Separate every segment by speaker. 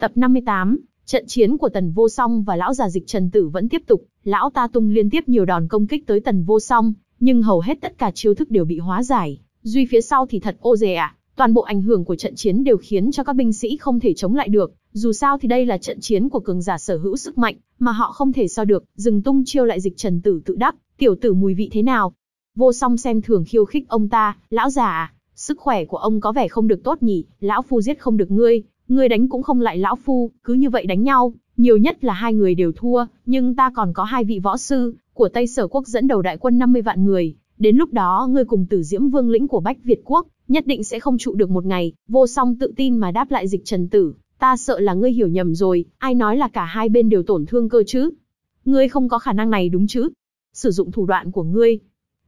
Speaker 1: Tập 58, trận chiến của Tần Vô Song và lão già dịch Trần Tử vẫn tiếp tục, lão ta tung liên tiếp nhiều đòn công kích tới Tần Vô Song, nhưng hầu hết tất cả chiêu thức đều bị hóa giải, duy phía sau thì thật ô dè. ạ, toàn bộ ảnh hưởng của trận chiến đều khiến cho các binh sĩ không thể chống lại được, dù sao thì đây là trận chiến của cường giả sở hữu sức mạnh, mà họ không thể so được, dừng tung chiêu lại dịch Trần Tử tự đắc, tiểu tử mùi vị thế nào? Vô Song xem thường khiêu khích ông ta, lão già à? Sức khỏe của ông có vẻ không được tốt nhỉ, lão phu giết không được ngươi, Ngươi đánh cũng không lại lão phu, cứ như vậy đánh nhau, nhiều nhất là hai người đều thua, nhưng ta còn có hai vị võ sư, của Tây Sở Quốc dẫn đầu đại quân 50 vạn người. Đến lúc đó ngươi cùng tử diễm vương lĩnh của Bách Việt Quốc, nhất định sẽ không trụ được một ngày, vô song tự tin mà đáp lại dịch trần tử. Ta sợ là ngươi hiểu nhầm rồi, ai nói là cả hai bên đều tổn thương cơ chứ. Ngươi không có khả năng này đúng chứ. Sử dụng thủ đoạn của ngươi.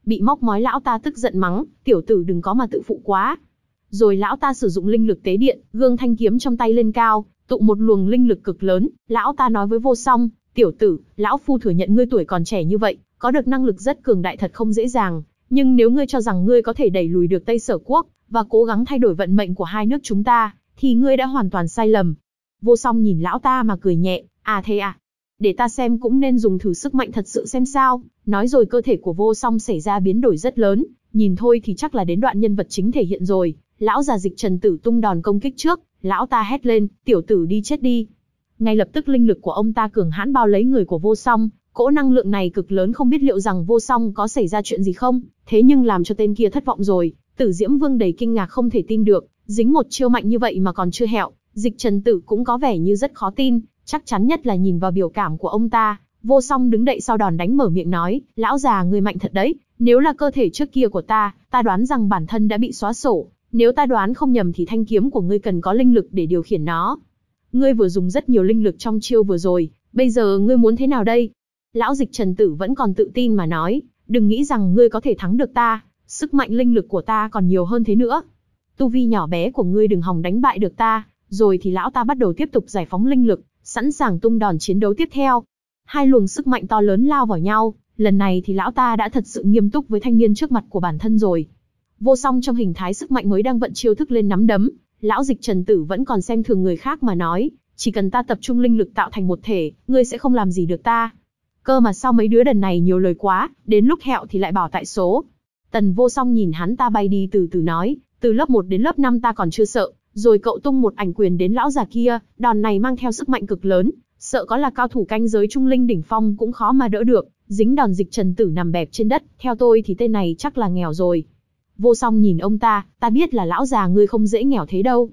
Speaker 1: Bị móc mói lão ta tức giận mắng, tiểu tử đừng có mà tự phụ quá, rồi lão ta sử dụng linh lực tế điện, gương thanh kiếm trong tay lên cao, tụ một luồng linh lực cực lớn, lão ta nói với vô song, tiểu tử, lão phu thừa nhận ngươi tuổi còn trẻ như vậy, có được năng lực rất cường đại thật không dễ dàng, nhưng nếu ngươi cho rằng ngươi có thể đẩy lùi được Tây Sở Quốc, và cố gắng thay đổi vận mệnh của hai nước chúng ta, thì ngươi đã hoàn toàn sai lầm. Vô song nhìn lão ta mà cười nhẹ, à thế à, để ta xem cũng nên dùng thử sức mạnh thật sự xem sao, nói rồi cơ thể của vô song xảy ra biến đổi rất lớn, nhìn thôi thì chắc là đến đoạn nhân vật chính thể hiện rồi lão già dịch trần tử tung đòn công kích trước, lão ta hét lên, tiểu tử đi chết đi. Ngay lập tức linh lực của ông ta cường hãn bao lấy người của vô song, cỗ năng lượng này cực lớn không biết liệu rằng vô song có xảy ra chuyện gì không, thế nhưng làm cho tên kia thất vọng rồi, tử diễm vương đầy kinh ngạc không thể tin được, dính một chiêu mạnh như vậy mà còn chưa hẹo, dịch trần tử cũng có vẻ như rất khó tin, chắc chắn nhất là nhìn vào biểu cảm của ông ta, vô song đứng đậy sau đòn đánh mở miệng nói, lão già người mạnh thật đấy, nếu là cơ thể trước kia của ta, ta đoán rằng bản thân đã bị xóa sổ, nếu ta đoán không nhầm thì thanh kiếm của ngươi cần có linh lực để điều khiển nó. Ngươi vừa dùng rất nhiều linh lực trong chiêu vừa rồi, bây giờ ngươi muốn thế nào đây? Lão dịch trần tử vẫn còn tự tin mà nói, đừng nghĩ rằng ngươi có thể thắng được ta, sức mạnh linh lực của ta còn nhiều hơn thế nữa. Tu vi nhỏ bé của ngươi đừng hòng đánh bại được ta, rồi thì lão ta bắt đầu tiếp tục giải phóng linh lực, sẵn sàng tung đòn chiến đấu tiếp theo. Hai luồng sức mạnh to lớn lao vào nhau, lần này thì lão ta đã thật sự nghiêm túc với thanh niên trước mặt của bản thân rồi vô song trong hình thái sức mạnh mới đang vận chiêu thức lên nắm đấm, lão dịch Trần Tử vẫn còn xem thường người khác mà nói, chỉ cần ta tập trung linh lực tạo thành một thể, ngươi sẽ không làm gì được ta. Cơ mà sao mấy đứa đần này nhiều lời quá, đến lúc hẹo thì lại bỏ tại số. Tần vô song nhìn hắn ta bay đi từ từ nói, từ lớp 1 đến lớp 5 ta còn chưa sợ, rồi cậu tung một ảnh quyền đến lão già kia, đòn này mang theo sức mạnh cực lớn, sợ có là cao thủ canh giới trung linh đỉnh phong cũng khó mà đỡ được, dính đòn dịch trần tử nằm bẹp trên đất, theo tôi thì tên này chắc là nghèo rồi. Vô song nhìn ông ta, ta biết là lão già ngươi không dễ nghèo thế đâu.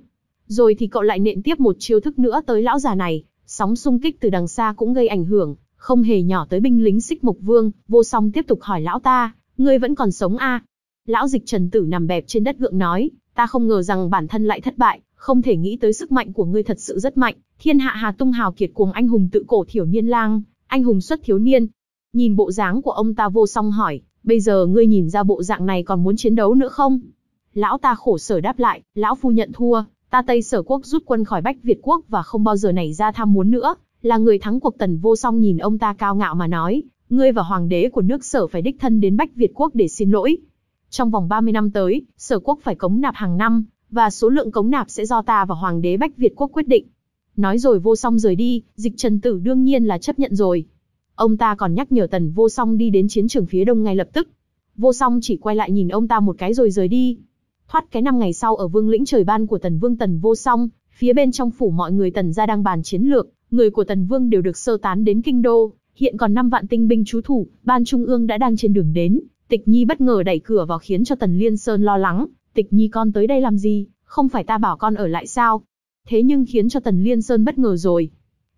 Speaker 1: Rồi thì cậu lại nện tiếp một chiêu thức nữa tới lão già này, sóng xung kích từ đằng xa cũng gây ảnh hưởng, không hề nhỏ tới binh lính xích mục vương, vô song tiếp tục hỏi lão ta, ngươi vẫn còn sống à? Lão dịch trần tử nằm bẹp trên đất gượng nói, ta không ngờ rằng bản thân lại thất bại, không thể nghĩ tới sức mạnh của ngươi thật sự rất mạnh, thiên hạ hà tung hào kiệt cuồng anh hùng tự cổ thiểu niên lang, anh hùng xuất thiếu niên. Nhìn bộ dáng của ông ta vô song hỏi, bây giờ ngươi nhìn ra bộ dạng này còn muốn chiến đấu nữa không? Lão ta khổ sở đáp lại, lão phu nhận thua, ta Tây Sở Quốc rút quân khỏi Bách Việt Quốc và không bao giờ nảy ra tham muốn nữa, là người thắng cuộc tần vô song nhìn ông ta cao ngạo mà nói, ngươi và hoàng đế của nước sở phải đích thân đến Bách Việt Quốc để xin lỗi. Trong vòng 30 năm tới, sở quốc phải cống nạp hàng năm, và số lượng cống nạp sẽ do ta và hoàng đế Bách Việt Quốc quyết định. Nói rồi vô song rời đi, dịch trần tử đương nhiên là chấp nhận rồi. Ông ta còn nhắc nhở Tần Vô Song đi đến chiến trường phía đông ngay lập tức. Vô Song chỉ quay lại nhìn ông ta một cái rồi rời đi. Thoát cái năm ngày sau ở Vương lĩnh trời ban của Tần Vương Tần Vô Song, phía bên trong phủ mọi người Tần gia đang bàn chiến lược, người của Tần Vương đều được sơ tán đến kinh đô, hiện còn 5 vạn tinh binh chú thủ, ban trung ương đã đang trên đường đến. Tịch Nhi bất ngờ đẩy cửa vào khiến cho Tần Liên Sơn lo lắng, "Tịch Nhi con tới đây làm gì, không phải ta bảo con ở lại sao?" Thế nhưng khiến cho Tần Liên Sơn bất ngờ rồi.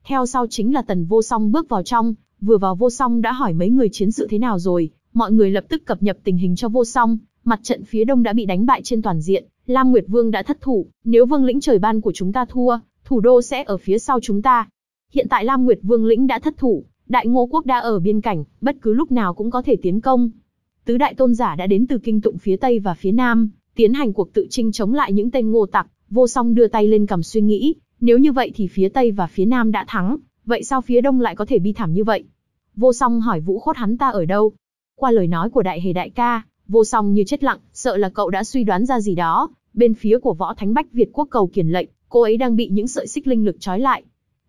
Speaker 1: Theo sau chính là Tần Vô Song bước vào trong, vừa vào vô song đã hỏi mấy người chiến sự thế nào rồi, mọi người lập tức cập nhật tình hình cho vô song, mặt trận phía đông đã bị đánh bại trên toàn diện, Lam Nguyệt Vương đã thất thủ, nếu Vương lĩnh trời ban của chúng ta thua, thủ đô sẽ ở phía sau chúng ta. Hiện tại Lam Nguyệt Vương lĩnh đã thất thủ, Đại Ngô Quốc đã ở biên cảnh, bất cứ lúc nào cũng có thể tiến công. Tứ đại tôn giả đã đến từ kinh tụng phía Tây và phía Nam, tiến hành cuộc tự trinh chống lại những tên ngô tặc, vô song đưa tay lên cầm suy nghĩ, nếu như vậy thì phía Tây và phía Nam đã thắng, Vậy sao phía đông lại có thể bi thảm như vậy? Vô song hỏi vũ khốt hắn ta ở đâu? Qua lời nói của đại hề đại ca, vô song như chết lặng, sợ là cậu đã suy đoán ra gì đó. Bên phía của võ thánh bách Việt quốc cầu kiền lệnh, cô ấy đang bị những sợi xích linh lực trói lại.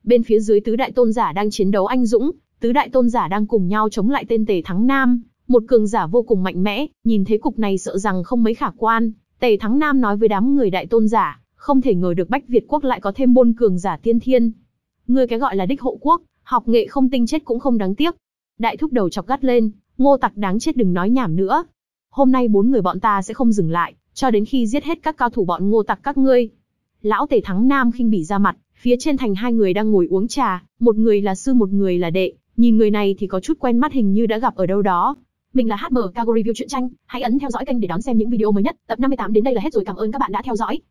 Speaker 1: Bên phía dưới tứ đại tôn giả đang chiến đấu anh dũng, tứ đại tôn giả đang cùng nhau chống lại tên Tề Thắng Nam, một cường giả vô cùng mạnh mẽ, nhìn thế cục này sợ rằng không mấy khả quan. Tề Thắng Nam nói với đám người đại tôn giả, không thể ngờ được Bách Việt quốc lại có thêm bôn cường giả tiên thiên, ngươi cái gọi là đích hộ quốc, học nghệ không tinh chết cũng không đáng tiếc. Đại thúc đầu chọc gắt lên, ngô tặc đáng chết đừng nói nhảm nữa. Hôm nay bốn người bọn ta sẽ không dừng lại, cho đến khi giết hết các cao thủ bọn ngô tặc các ngươi. Lão tể thắng nam khinh bỉ ra mặt, phía trên thành hai người đang ngồi uống trà, một người là sư một người là đệ, nhìn người này thì có chút quen mắt hình như đã gặp ở đâu đó. Mình là HM Cargo Review truyện tranh, hãy ấn theo dõi kênh để đón xem những video mới nhất. Tập 58 đến đây là hết rồi, cảm ơn các bạn đã theo dõi.